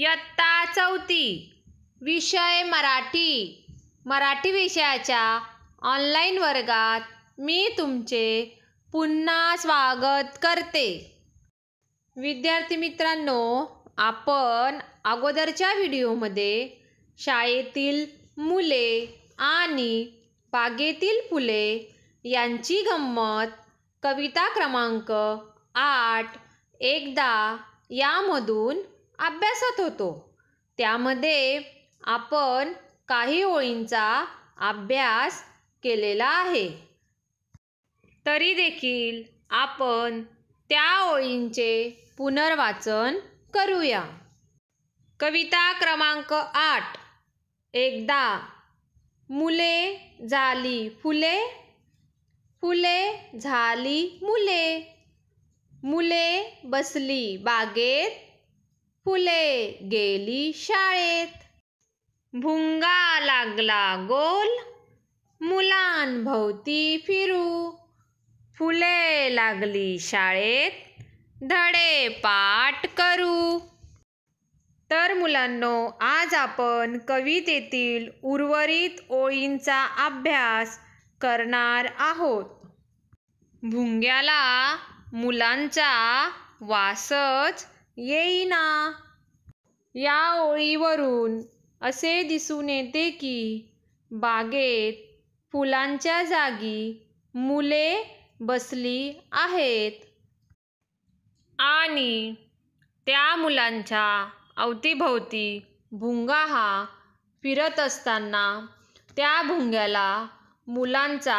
इयत्ता चौथी विषय मराठी मराठी विषयाच्या ऑनलाईन वर्गात मी तुमचे पुन्हा स्वागत करते विद्यार्थी मित्रांनो आपण अगोदरच्या व्हिडिओमध्ये शाळेतील मुले आणि बागेतील फुले यांची गंमत कविता क्रमांक आठ एकदा यामधून अभ्यासात होतो त्यामध्ये आपण काही ओळींचा अभ्यास केलेला आहे तरी देखील आपण त्या ओळींचे पुनर्वाचन करूया कविता क्रमांक आठ एकदा मुले झाली फुले फुले झाली मुले मुले बसली बागेत फुले गेली शाळेत भुंगा लागला गोल मुलांभोवती फिरू फुले लागली शाळेत धडे पाठ करू तर मुलांनो आज आपण कवितेतील उर्वरित ओळींचा अभ्यास करणार आहोत भुंग्याला मुलांचा वासच येईना या ओळीवरून असे दिसून येते की बागेत फुलांच्या जागी मुले बसली आहेत आणि त्या मुलांच्या अवतीभोवती भुंगा हा फिरत असताना त्या भुंग्याला मुलांचा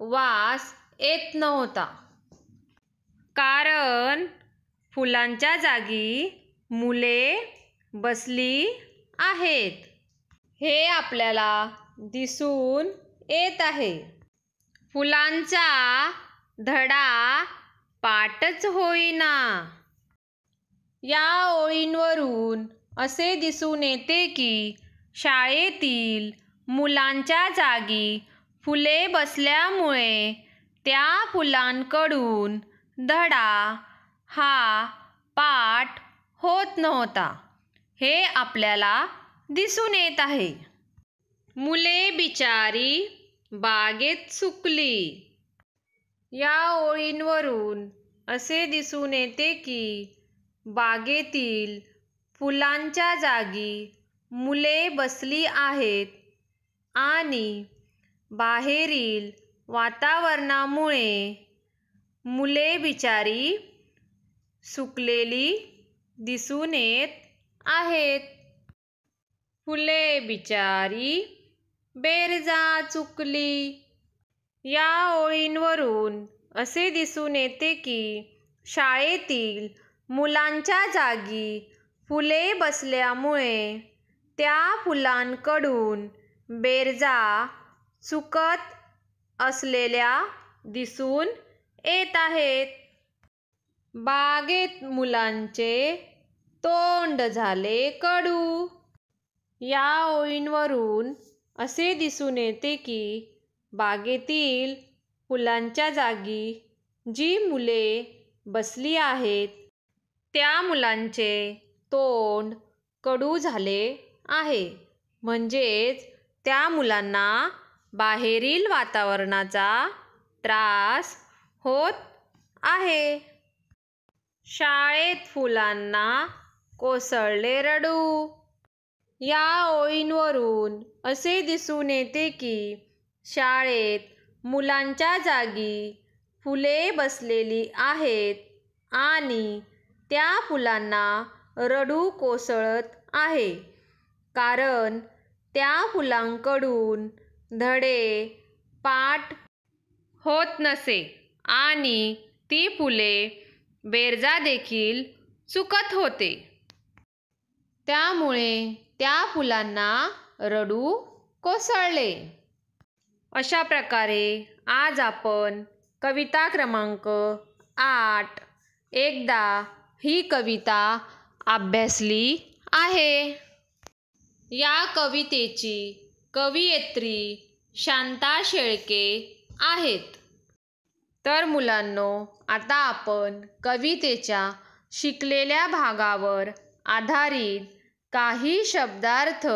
वास येत नव्हता कारण फुलांच्या जागी मुले बसली आहेत हे आपल्याला दिसून येत आहे फुलांचा धडा पाटच होईना या ओळींवरून असे दिसून येते की शाळेतील मुलांच्या जागी फुले बसल्यामुळे त्या फुलांकडून धडा हा पाठ होत नव्हता हे आपल्याला दिसून येत आहे मुले बिचारी बागेत सुकली या ओळींवरून असे दिसून येते की बागेतील फुलांच्या जागी मुले बसली आहेत आणि बाहेरील वातावरणामुळे मुले बिचारी सुकलेली दिसून येत आहेत फुले बिचारी बेरजा चुकली या ओळींवरून असे दिसून येते की शाळेतील मुलांच्या जागी फुले बसल्यामुळे त्या फुलांकडून बेरजा चुकत असलेल्या दिसून येत आहेत बागेत मुलांचे तोंड झाले कडू या ओळींवरून असे दिसून येते की बागेतील फुलांच्या जागी जी मुले बसली आहेत त्या मुलांचे तोंड कडू झाले आहे म्हणजेच त्या मुलांना बाहेरील वातावरणाचा त्रास होत आहे शाळेत फुलांना कोसळले रडू या ओळींवरून असे दिसून येते की शाळेत मुलांच्या जागी फुले बसलेली आहेत आणि त्या फुलांना रडू कोसळत आहे कारण त्या फुलांकडून धडे पाठ होत नसे आणि ती फुले बेरजा देखील चुकत होते त्यामुळे त्या फुलांना रडू कोसळले अशा प्रकारे आज आपण कविता क्रमांक आठ एकदा ही कविता अभ्यासली आहे या कवितेची कवयित्री शांता शेळके आहेत तर मुलांनो आता आपण कवितेच्या शिकलेल्या भागावर आधारित काही शब्दार्थ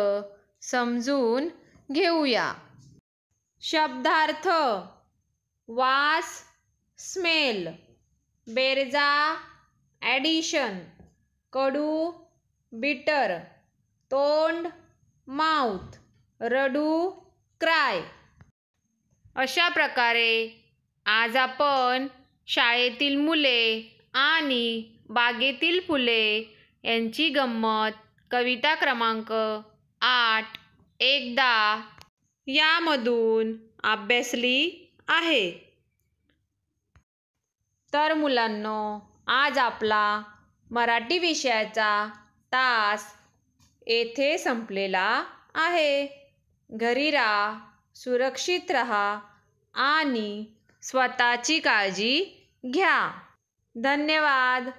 समजून घेऊया शब्दार्थ वास स्मेल बेरजा ॲडिशन कडू बिटर तोंड माउथ रडू क्राय अशा प्रकारे आज आपण शाळेतील मुले आणि बागेतील फुले यांची गंमत कविता क्रमांक आठ एकदा यामधून अभ्यासली आहे तर मुलांनो आज आपला मराठी विषयाचा तास येथे संपलेला आहे घरी राहा सुरक्षित रहा आणि स्वतःची काळजी घ्या धन्यवाद